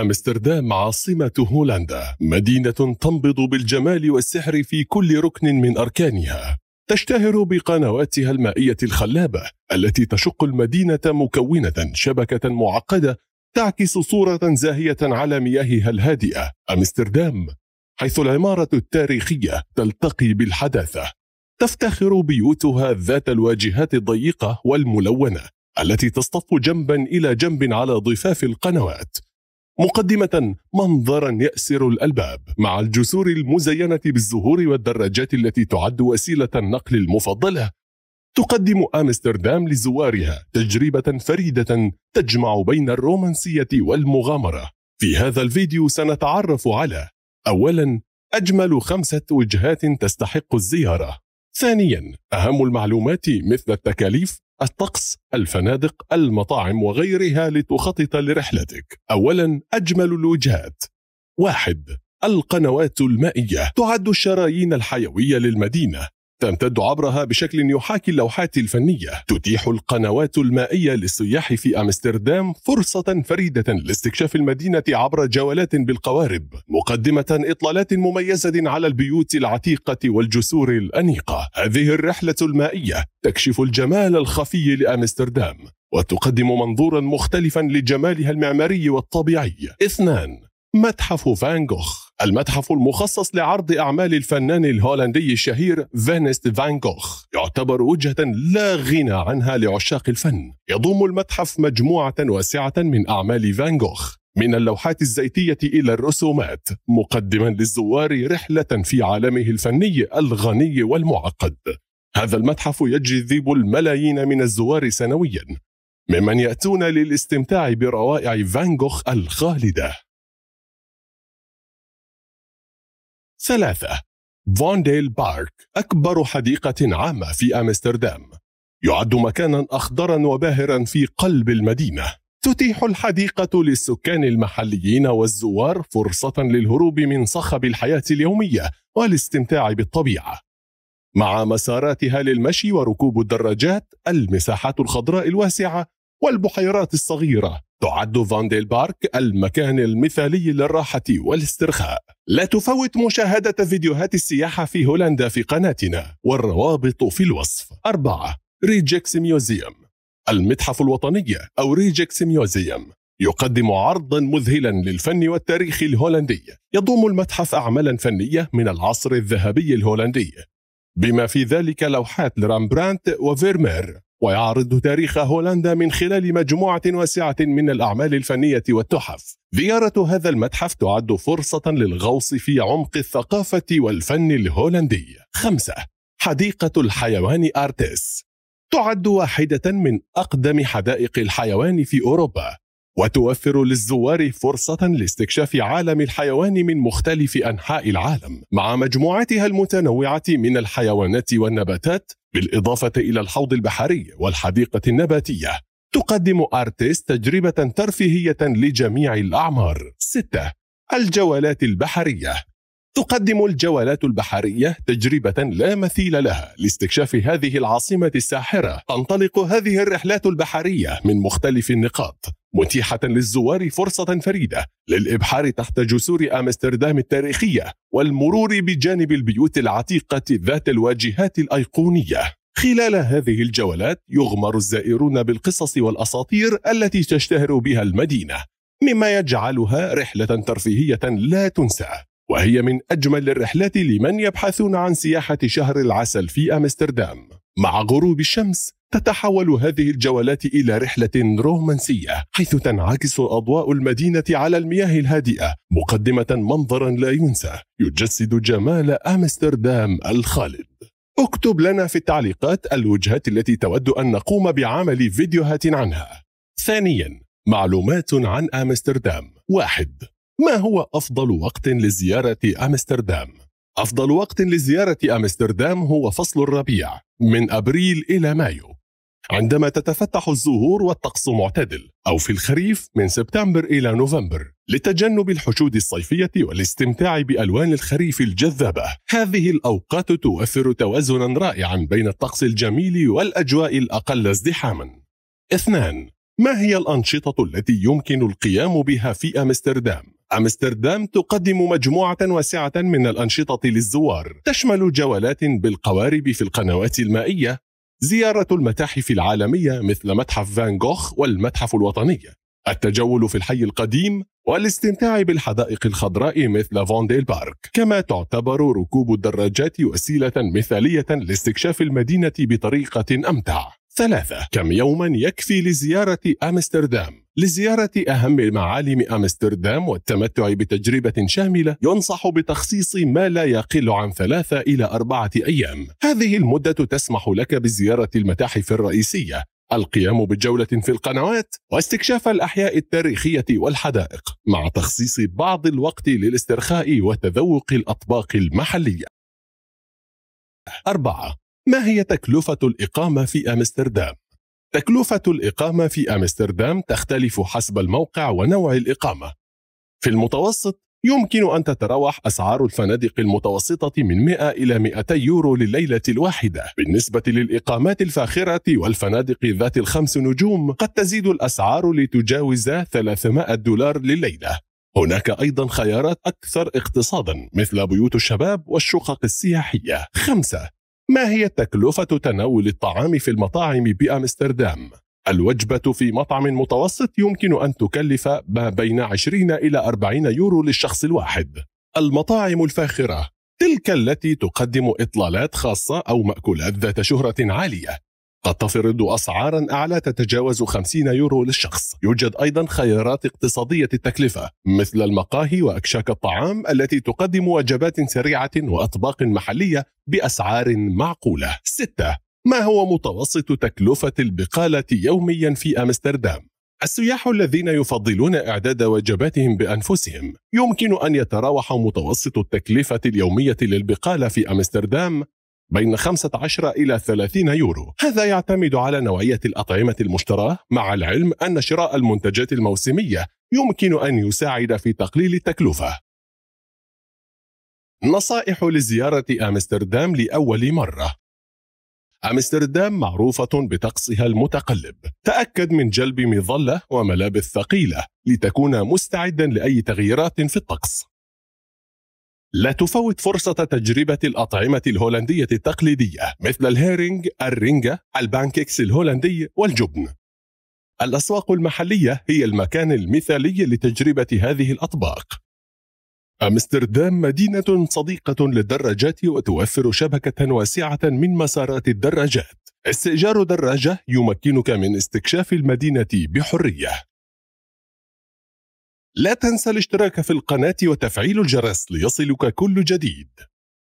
أمستردام عاصمة هولندا مدينة تنبض بالجمال والسحر في كل ركن من أركانها تشتهر بقنواتها المائية الخلابة التي تشق المدينة مكونة شبكة معقدة تعكس صورة زاهية على مياهها الهادئة أمستردام حيث العمارة التاريخية تلتقي بالحداثة تفتخر بيوتها ذات الواجهات الضيقة والملونة التي تصطف جنبا إلى جنب على ضفاف القنوات مقدمة منظرا يأسر الألباب مع الجسور المزينة بالزهور والدراجات التي تعد وسيلة النقل المفضلة تقدم أمستردام لزوارها تجربة فريدة تجمع بين الرومانسية والمغامرة في هذا الفيديو سنتعرف على أولا أجمل خمسة وجهات تستحق الزيارة ثانيا أهم المعلومات مثل التكاليف الطقس، الفنادق، المطاعم وغيرها لتخطط لرحلتك. أولاً أجمل الوجهات. واحد القنوات المائية تعد الشرايين الحيوية للمدينة تمتد عبرها بشكل يحاكي اللوحات الفنية تتيح القنوات المائية للسياح في أمستردام فرصة فريدة لاستكشاف المدينة عبر جولات بالقوارب مقدمة إطلالات مميزة على البيوت العتيقة والجسور الأنيقة هذه الرحلة المائية تكشف الجمال الخفي لأمستردام وتقدم منظورا مختلفا لجمالها المعماري والطبيعي اثنان متحف فان جوخ المتحف المخصص لعرض أعمال الفنان الهولندي الشهير فينست فان جوخ يعتبر وجهة لا غنى عنها لعشاق الفن يضم المتحف مجموعة واسعة من أعمال فان جوخ من اللوحات الزيتية إلى الرسومات مقدما للزوار رحلة في عالمه الفني الغني والمعقد هذا المتحف يجذب الملايين من الزوار سنويا ممن يأتون للاستمتاع بروائع فان جوخ الخالده ثلاثة فونديل بارك أكبر حديقة عامة في أمستردام يعد مكانا أخضرا وباهرا في قلب المدينة تتيح الحديقة للسكان المحليين والزوار فرصة للهروب من صخب الحياة اليومية والاستمتاع بالطبيعة مع مساراتها للمشي وركوب الدراجات المساحات الخضراء الواسعة والبحيرات الصغيرة تعد فانديل بارك المكان المثالي للراحة والاسترخاء لا تفوت مشاهدة فيديوهات السياحة في هولندا في قناتنا والروابط في الوصف أربعة ريجكس ميوزيوم المتحف الوطني أو ريجكس ميوزيوم يقدم عرضا مذهلا للفن والتاريخ الهولندي يضم المتحف أعمالا فنية من العصر الذهبي الهولندي بما في ذلك لوحات لرامبرانت وفيرمير ويعرض تاريخ هولندا من خلال مجموعة واسعة من الأعمال الفنية والتحف. زيارة هذا المتحف تعد فرصة للغوص في عمق الثقافة والفن الهولندي. خمسة حديقة الحيوان أرتيس تعد واحدة من أقدم حدائق الحيوان في أوروبا وتوفر للزوار فرصة لاستكشاف عالم الحيوان من مختلف أنحاء العالم مع مجموعتها المتنوعة من الحيوانات والنباتات بالإضافة إلى الحوض البحري والحديقة النباتية تقدم أرتيس تجربة ترفيهية لجميع الأعمار 6. الجولات البحرية تقدم الجولات البحرية تجربة لا مثيل لها لاستكشاف هذه العاصمة الساحرة تنطلق هذه الرحلات البحرية من مختلف النقاط متيحة للزوار فرصة فريدة للإبحار تحت جسور أمستردام التاريخية والمرور بجانب البيوت العتيقة ذات الواجهات الأيقونية خلال هذه الجولات يغمر الزائرون بالقصص والأساطير التي تشتهر بها المدينة مما يجعلها رحلة ترفيهية لا تنسى وهي من أجمل الرحلات لمن يبحثون عن سياحة شهر العسل في أمستردام مع غروب الشمس تتحول هذه الجولات إلى رحلة رومانسية حيث تنعكس أضواء المدينة على المياه الهادئة مقدمة منظرا لا ينسى يجسد جمال أمستردام الخالد اكتب لنا في التعليقات الوجهات التي تود أن نقوم بعمل فيديوهات عنها ثانيا معلومات عن أمستردام واحد ما هو أفضل وقت لزيارة أمستردام؟ أفضل وقت لزيارة أمستردام هو فصل الربيع من أبريل إلى مايو عندما تتفتح الزهور والطقس معتدل أو في الخريف من سبتمبر إلى نوفمبر لتجنب الحشود الصيفية والاستمتاع بألوان الخريف الجذابة هذه الأوقات توفر توازنا رائعا بين الطقس الجميل والأجواء الأقل ازدحاما اثنان ما هي الأنشطة التي يمكن القيام بها في أمستردام؟ أمستردام تقدم مجموعة واسعة من الأنشطة للزوار تشمل جولات بالقوارب في القنوات المائية زيارة المتاحف العالمية مثل متحف فان جوخ والمتحف الوطني التجول في الحي القديم والاستمتاع بالحدائق الخضراء مثل فونديل بارك كما تعتبر ركوب الدراجات وسيلة مثالية لاستكشاف المدينة بطريقة أمتع ثلاثة كم يوما يكفي لزيارة أمستردام؟ لزيارة أهم معالم أمستردام والتمتع بتجربة شاملة ينصح بتخصيص ما لا يقل عن ثلاثة إلى أربعة أيام هذه المدة تسمح لك بزيارة المتاحف الرئيسية القيام بجولة في القنوات واستكشاف الأحياء التاريخية والحدائق مع تخصيص بعض الوقت للاسترخاء وتذوق الأطباق المحلية أربعة ما هي تكلفة الإقامة في أمستردام؟ تكلفة الإقامة في أمستردام تختلف حسب الموقع ونوع الإقامة. في المتوسط يمكن أن تتراوح أسعار الفنادق المتوسطة من 100 إلى 200 يورو لليلة الواحدة بالنسبة للإقامات الفاخرة والفنادق ذات الخمس نجوم قد تزيد الأسعار لتجاوز 300 دولار لليلة هناك أيضا خيارات أكثر اقتصادا مثل بيوت الشباب والشقق السياحية خمسة ما هي تكلفة تناول الطعام في المطاعم بأمستردام؟ الوجبة في مطعم متوسط يمكن أن تكلف ما بين 20 إلى 40 يورو للشخص الواحد. المطاعم الفاخرة تلك التي تقدم إطلالات خاصة أو مأكولات ذات شهرة عالية قد تفرض أسعارا أعلى تتجاوز 50 يورو للشخص يوجد أيضا خيارات اقتصادية التكلفة مثل المقاهي وأكشاك الطعام التي تقدم وجبات سريعة وأطباق محلية بأسعار معقولة 6. ما هو متوسط تكلفة البقالة يوميا في أمستردام؟ السياح الذين يفضلون إعداد وجباتهم بأنفسهم يمكن أن يتراوح متوسط التكلفة اليومية للبقالة في أمستردام بين 15 إلى 30 يورو هذا يعتمد على نوعية الأطعمة المشتراة مع العلم أن شراء المنتجات الموسمية يمكن أن يساعد في تقليل التكلفة نصائح لزيارة أمستردام لأول مرة أمستردام معروفة بطقسها المتقلب تأكد من جلب مظلة وملابس ثقيلة لتكون مستعدا لأي تغييرات في الطقس لا تفوت فرصة تجربة الأطعمة الهولندية التقليدية مثل الهيرنج، الرنجة، البانكيكس الهولندي والجبن. الأسواق المحلية هي المكان المثالي لتجربة هذه الأطباق. أمستردام مدينة صديقة للدراجات وتوفر شبكة واسعة من مسارات الدراجات. استئجار دراجة يمكنك من استكشاف المدينة بحرية. لا تنسى الاشتراك في القناة وتفعيل الجرس ليصلك كل جديد